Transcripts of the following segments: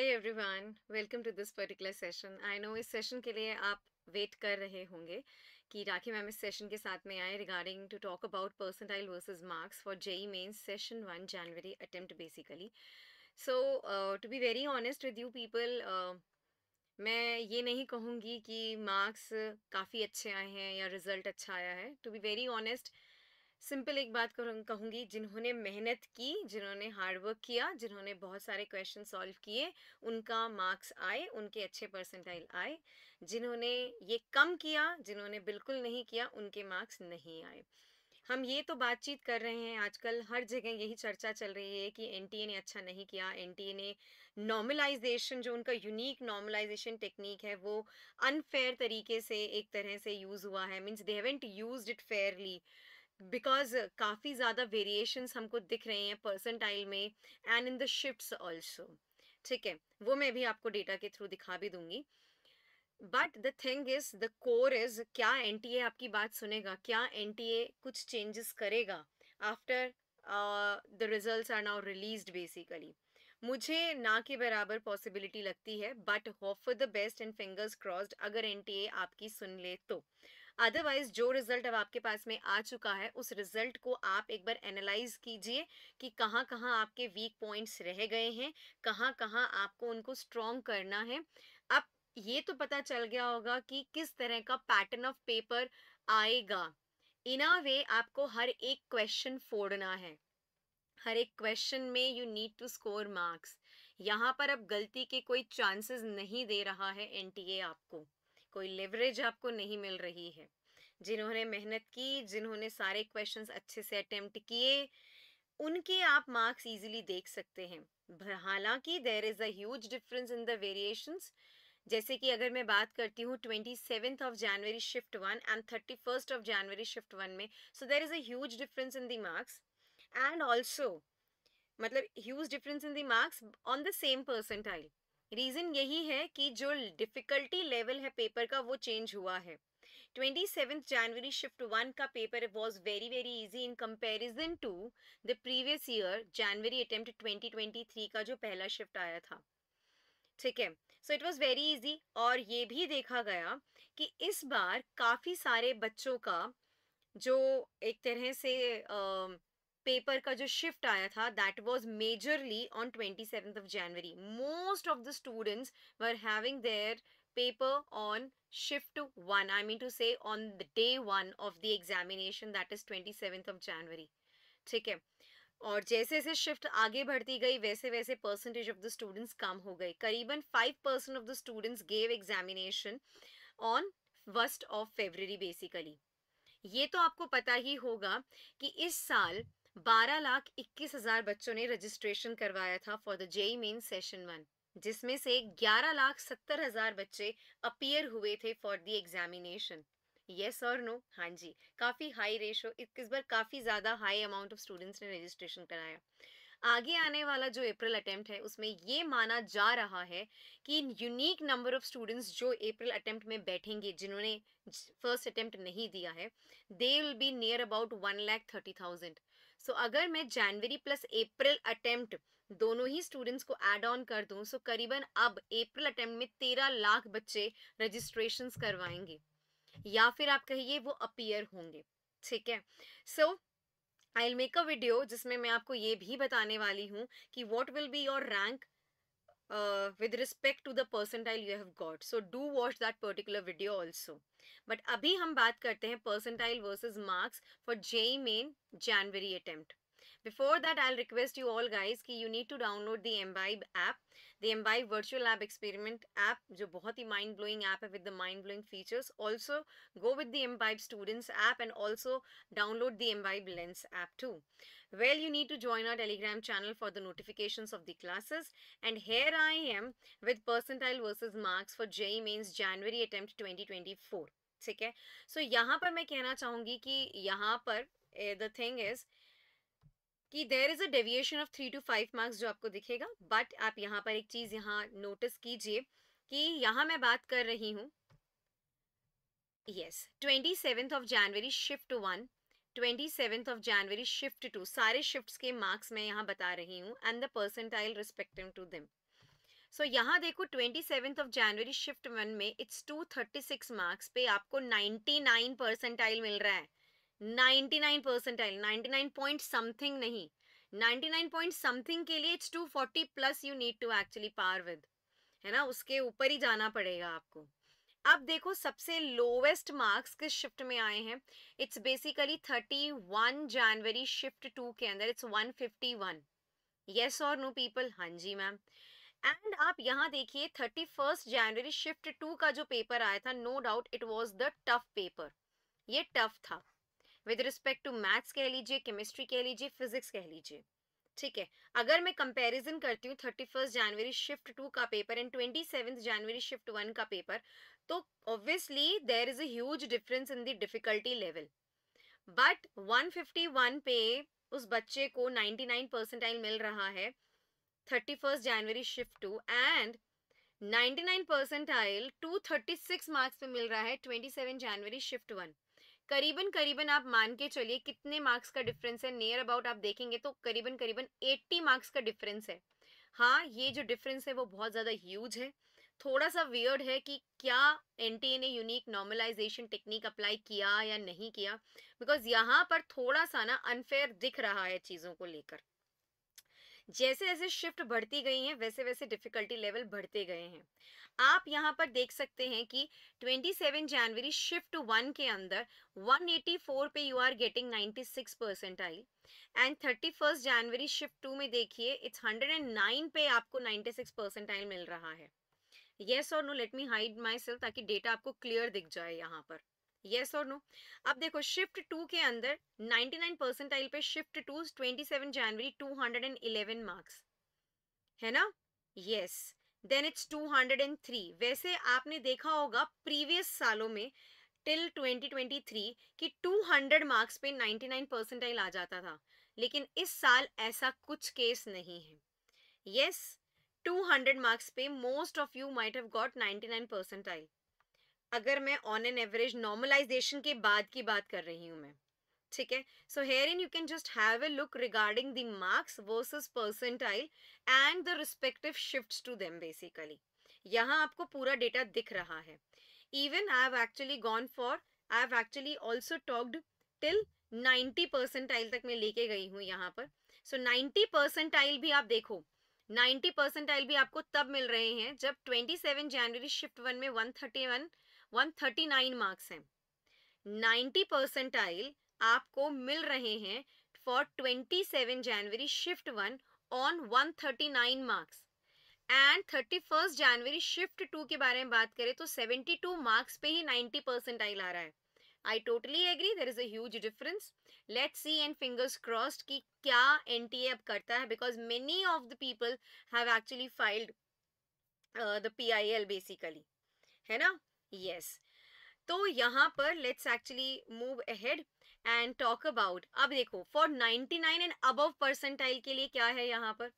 Every everyone welcome to this particular session I know इस session के लिए आप वेट कर रहे होंगे कि राखी मैम इस सेशन के साथ में आए regarding to talk about percentile versus marks for JEE mains session one January attempt basically so to be very honest with you people मैं ये नहीं कहूँगी कि मार्क्स काफ़ी अच्छे आए हैं या रिजल्ट अच्छा आया है to be very honest simple एक बात कहूँगी जिन्होंने मेहनत की जिन्होंने हार्डवर्क किया जिन्होंने बहुत सारे क्वेश्चन सॉल्व किए उनका मार्क्स आए उनके अच्छे परसेंटाइल आए जिन्होंने ये कम किया जिन्होंने बिल्कुल नहीं किया उनके मार्क्स नहीं आए हम ये तो बातचीत कर रहे हैं आजकल हर जगह यही चर्चा चल रही है कि एन ने अच्छा नहीं किया एन ने नॉर्मलाइजेशन जो उनका यूनिक नॉर्मलाइजेशन टेक्निक है वो अनफेयर तरीके से एक तरह से यूज़ हुआ है means they haven't use it fairly because uh, काफ़ी ज़्यादा वेरिएशंस हमको दिख रहे हैं पर्सन टाइल में and in the shift also ठीक है वो मैं भी आपको डेटा के थ्रू दिखा भी दूंगी but the thing is the core is क्या एन आपकी बात सुनेगा क्या एन कुछ चेंजेस करेगा after the result are now release basically मुझे ना के बराबर पॉसिबिलिटी लगती है but hope for the best and fingers crossed अगर एन आपकी सुन ले तो अदरवाइज जो रिजल्ट अब आपके पास में आ चुका है उस रिजल्ट को आप एक बार एनालाइज कीजिए कि कहाँ कहाँ आपके वीक पॉइंट्स रह गए हैं कहाँ कहाँ आपको उनको स्ट्रॉन्ग करना है अब ये तो पता चल गया होगा कि किस तरह का पैटर्न ऑफ पेपर आएगा इन अ वे आपको हर एक क्वेश्चन फोड़ना है हर एक क्वेश्चन में you need to score marks यहाँ पर अब गलती के कोई चांसेस नहीं दे रहा है एनटीए आपको कोई लेवरेज आपको नहीं मिल रही है जिन्होंने मेहनत की जिन्होंने सारे क्वेश्चंस अच्छे से अटेम्प्ट किए उनके आप मार्क्स इजीली देख सकते हैं हालांकि there is a difference in the variation जैसे कि अगर मैं बात करती हूँ twenty seventh of January shift one and thirty first of January shift one में so there is a difference in the marks and also मतलब huge difference in the marks on the same percentile reason यही है कि जो difficulty level है paper का वो change हुआ है twenty seventh January shift one का paper was very very easy in comparison to the previous year January attempt twenty twenty three का जो पहला शिफ्ट आया था ठीक है so it was very easy और ये भी देखा गया कि इस बार काफ़ी सारे बच्चों का जो एक तरह से uh, पेपर का जो शिफ्ट आया था that was majorly on twenty seven of January most of the students were having their paper on shift one I mean to say on the day one of the examination that is twenty 27th of January ठीक है और जैसे जैसे shift आगे बढ़ती गई वैसे वैसे परसेंटेज ऑफ द स्टूडेंट्स कम हो गई करीबन five percent of the students gave examination on first of February basically ये तो आपको पता ही होगा कि इस साल बारह लाख इक्कीस हजार बच्चों ने रजिस्ट्रेशन करवाया था for the JEE main session one जिसमें से ग्यारह लाख सत्तर हजार बच्चे अपियर हुए थे फॉर द एग्जामिनेशन यस और नो हाँ जी काफ़ी हाई रेशो इस बार काफ़ी ज़्यादा हाई अमाउंट ऑफ स्टूडेंट्स ने रजिस्ट्रेशन कराया आगे आने वाला जो अप्रैल अटेम्प्ट है उसमें ये माना जा रहा है कि यूनिक नंबर ऑफ स्टूडेंट्स जो अप्रैल अटेम्प्ट में बैठेंगे जिन्होंने फर्स्ट अटेम्प्ट नहीं दिया है they will be near about one lakh thirty thousand so so, अगर मैं जनवरी प्लस अप्रैल अटेम्प्ट दोनों ही स्टूडेंट्स को एड ऑन कर दूं सो so करीबन अब अप्रैल अटेम्प्ट में तेरह लाख बच्चे रजिस्ट्रेशन करवाएंगे या फिर आप कहिए वो अपियर होंगे ठीक है सो आई आई मेक अ वीडियो जिसमें मैं आपको ये भी बताने वाली हूँ कि what will be your rank uh, with respect to the percentile you have got so do watch that particular video also but अभी हम बात करते हैं percentile versus marks for JE main January attempt Before that, I'll request you all guys ki you need to download the Imbibe app. The Imbibe Virtual Lab Experiment app jo bahut hi mind blowing app hai with the mind blowing features. Also go with the Imbibe Students app and also download the Imbibe Lens app too. Well, you need to join our Telegram channel for the notifications of the classes. And here I am with percentile versus marks for je Mains January attempt 2024. ठीक है सो so, यहाँ पर मैं कहना चाहूँगी कि यहाँ पर द थिंग इज़ कि there is a deviation of three to five marks जो आपको दिखेगा बट आप यहाँ पर एक चीज़ यहाँ नोटिस कीजिए कि यहाँ मैं बात कर रही हूँ yes twenty seventh of January shift one twenty seventh of January shift two सारे शिफ्ट्स के मार्क्स मैं यहाँ बता रही हूँ and the percentile respective to them so यहाँ देखो twenty seventh of January shift one में it's two thirty six marks पे आपको नाइन्टी नाइन परसेंटाइल मिल रहा है परसेंटाइल पॉइंट समथिंग नहीं पॉइंट समथिंग के लिए it's plus you need to actually par with है ना उसके ऊपर ही जाना पड़ेगा आपको अब देखो सबसे लोवेस्ट मार्क्स किस शिफ्ट में आए हैं it's basically thirty one January shift two के अंदर it's one fifty one yes और नो पीपल हाँ जी मैम एंड आप यहाँ देखिए thirty first January shift two का जो पेपर आया था no doubt it was the tough paper ये टफ था विद रिस्पेक्ट टू मैथ्स कह लीजिए केमिस्ट्री कह लीजिए फिजिक्स कह लीजिए ठीक है अगर मैं कंपैरिजन करती हूँ thirty first January shift two का paper and twenty seven January shift one का पेपर तो obviously there is a difference in the difficulty level but 151 पे उस बच्चे को 99 परसेंटाइल मिल रहा है thirty first January shift two and 99 percentile 236 marks पे मिल रहा है 27 जनवरी शिफ्ट वन करीबन करीबन आप मान के चलिए कितने मार्क्स का डिफरेंस है नियर अबाउट आप देखेंगे तो करीबन करीबन 80 मार्क्स का डिफरेंस है हाँ ये जो डिफरेंस है वो बहुत ज़्यादा ह्यूज है थोड़ा सा वियर्ड है कि क्या एन ने यूनिक नॉर्मलाइजेशन टेक्निक अप्लाई किया या नहीं किया बिकॉज यहाँ पर थोड़ा सा ना अनफेयर दिख रहा है चीज़ों को लेकर जैसे जैसे शिफ्ट बढ़ती गई हैं वैसे वैसे डिफिकल्टी लेवल बढ़ते गए हैं आप यहाँ पर देख सकते हैं कि 27 जनवरी शिफ्ट वन के अंदर 184 पे you are getting 96 percent I and thirty January shift two में देखिए इट्स 109 पे आपको 96 परसेंटाइल मिल रहा है येस और no let me hide myself ताकि डेटा आपको क्लियर दिख जाए यहाँ पर येस और नो अब देखो शिफ्ट टू के अंदर 99 परसेंटाइल पे शिफ्ट टू 27 जनवरी 211 मार्क्स है ना यस देन इट्स 203 वैसे आपने देखा होगा प्रीवियस सालों में टिल 2023 कि 200 मार्क्स पे 99 परसेंटाइल आ जाता था लेकिन इस साल ऐसा कुछ केस नहीं है यस yes, 200 मार्क्स पे most of you might have got 99 percentile अगर मैं ऑन एन एवरेज नॉर्मलाइजेशन के बाद की बात कर रही हूँ मैं ठीक है so here in you can just have a look regarding the marks versus percentile and the respective shifts to them basically यहाँ आपको पूरा डेटा दिख रहा है even I have actually gone for I have actually also talked till 90 percentile तक मैं लेके गई हूँ यहाँ पर सो नाइन्टी परसेंटाइल भी आप देखो 90 परसेंटाइल भी आपको तब मिल रहे हैं जब 27 जनवरी शिफ्ट वन में 131 139 मार्क्स हैं 90 परसेंटाइल आपको मिल रहे हैं for 27 January shift one on 139 marks and 31 January shift two के बारे में बात करें तो 72 मार्क्स पे ही 90 परसेंटाइल आ रहा है I totally agree there is a difference let see and fingers crossed कि क्या एन टी ए अब करता है because many of the people have actually filed the P I L basically है ना यस तो यहाँ पर let's actually move ahead and talk about अब देखो फॉर 99 एंड अबव परसेंटाइल के लिए क्या है यहाँ पर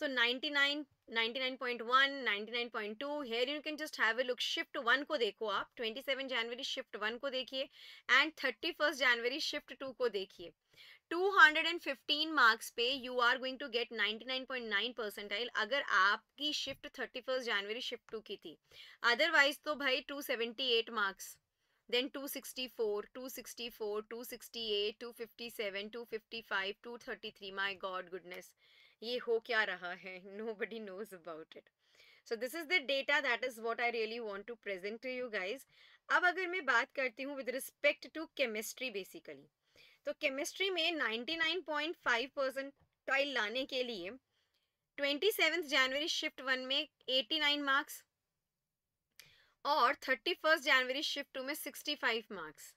so so, 99 99.1, 99.2 here you can just have a look shift one को देखो आप 27 जनवरी शिफ्ट वन को देखिए एंड 31 जनवरी शिफ्ट टू को देखिए 215 मार्क्स पे you are going to get 99.9 percentile अगर आपकी शिफ्ट 31 जनवरी शिफ्ट टू की थी अदरवाइज तो भाई 278 marks then 264 264 268 257 255 233 my god goodness ये हो क्या रहा है nobody knows about it so this is the data that is what I really want to present to you guys अब अगर मैं बात करती हूँ with respect to chemistry basically तो केमिस्ट्री में nine point five percentile लाने के लिए twenty seven January shift one में एटी नाइन मार्क्स और thirty first January shift two में सिक्सटी फाइव मार्क्स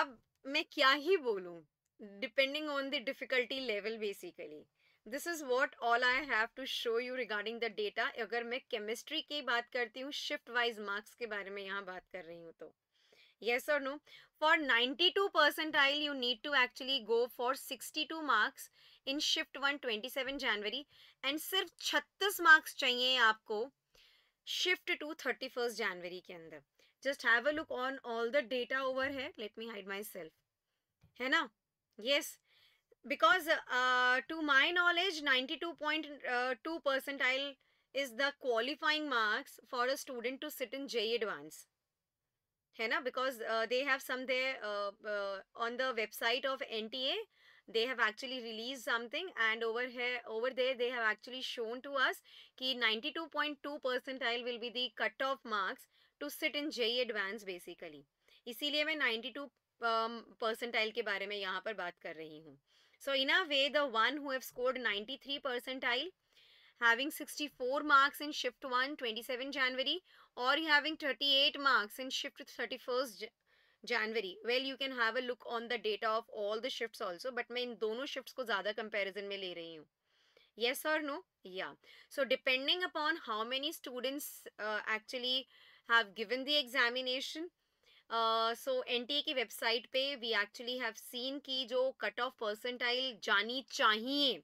अब मैं क्या ही बोलूँ depending on the difficulty level basically this is what all I have to show you regarding the data अगर मैं chemistry की बात करती हूँ शिफ्ट वाइज मार्क्स के बारे में यहाँ बात कर रही हूँ तो येस और no for 92 two percentile you need to actually go for 62 marks in shift one 27 January and सिर्फ 36 मार्क्स चाहिए आपको शिफ्ट टू 31 जनवरी के अंदर just have a look on all the data over है let me hide myself है ना yes because uh, to my knowledge 92.2 uh, percentile is the qualifying marks for a student to sit in JE advance है ना because they have some they on the website of N T A they have actually release something and over है over there they have actually shown to us कि 92.2 percentile will be the cut off marks to sit in JEE advance basically इसीलिए मैं 92 percentile um, के बारे में यहाँ पर बात कर रही हूँ so in a way the one who have scored 93 percentile having 64 marks in shift one 27 January और you having 38 marks in shift 31 January well you can have a look on the data of all the shifts also but मैं इन दोनों shifts को ज़्यादा comparison में ले रही हूँ येस और नो या so depending upon how many students actually have given the examination so N की वेबसाइट पे वी एक्चुअली हैव सीन की जो कट ऑफ परसेंटाइल जानी चाहिए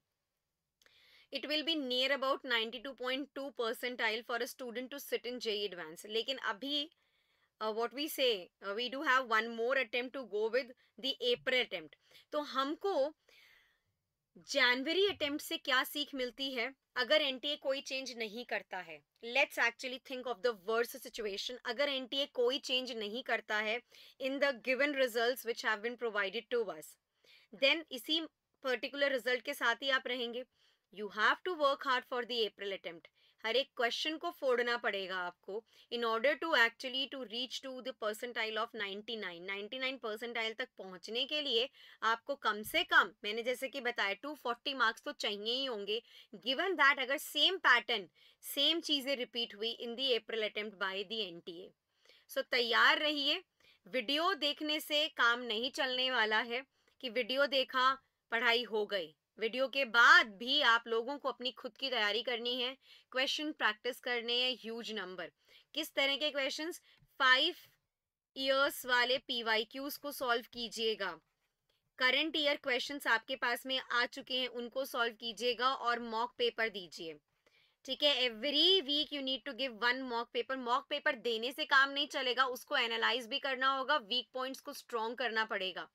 it will be near about 92.2 percentile for a student to sit in JEE advance लेकिन अभी what we say we do have one more attempt to go with the April attempt तो हमको जनवरी attempt से क्या सीख मिलती है अगर एनटीए कोई चेंज नहीं करता है let's actually think of the worse situation अगर एनटीए कोई चेंज नहीं करता है in the given results which have been provided to us then इसी पर्टिकुलर रिजल्ट के साथ ही आप रहेंगे you have to work hard for the April attempt हर एक क्वेश्चन को फोड़ना पड़ेगा आपको in order to actually to reach to the percentile of 99 99 percentile तक पहुंचने के लिए आपको कम से कम मैंने जैसे कि बताया 240 मार्क्स तो चाहिए ही होंगे गिवन दैट अगर सेम पैटर्न सेम चीज़ें रिपीट हुई in the April attempt by the N so तैयार रहिए वीडियो देखने से काम नहीं चलने वाला है कि वीडियो देखा पढ़ाई हो गई वीडियो के बाद भी आप लोगों को अपनी खुद की तैयारी करनी है क्वेश्चन प्रैक्टिस करने हैं ह्यूज नंबर किस तरह के क्वेश्चंस फाइव ईयर्स वाले पीवाई क्यूज को सॉल्व कीजिएगा करंट ईयर क्वेश्चंस आपके पास में आ चुके हैं उनको सॉल्व कीजिएगा और मॉक पेपर दीजिए ठीक है every week you need to give one mock paper mock paper देने से काम नहीं चलेगा उसको एनालाइज भी करना होगा वीक पॉइंट्स को स्ट्रॉन्ग करना पड़ेगा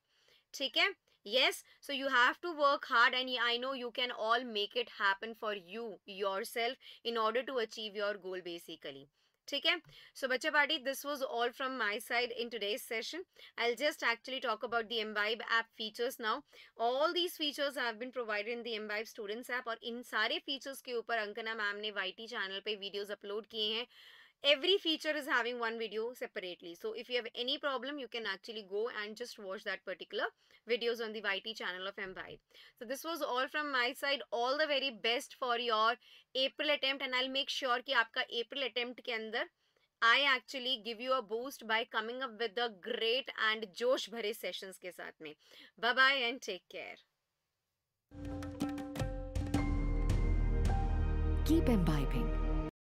ठीक है yes so you have to work hard and i know you can all make it happen for you yourself in order to achieve your goal basically ठीक है सो बच्चा party this was all from my side in today's session I just actually talk about the Embibe app features now all these features have been provided in the Embibe students app और इन सारे features के ऊपर Ankana ma'am ने Y T channel पे videos upload किए हैं every feature is having one video separately so if you have any problem you can actually go and just watch that particular videos on the YT channel of MY so this was all from my side all the very best for your April attempt and I'll make sure that आपका April attempt के I actually give you a boost by coming up with the great and जोश भरे sessions. के साथ में bye bye and take care Keep imbibing.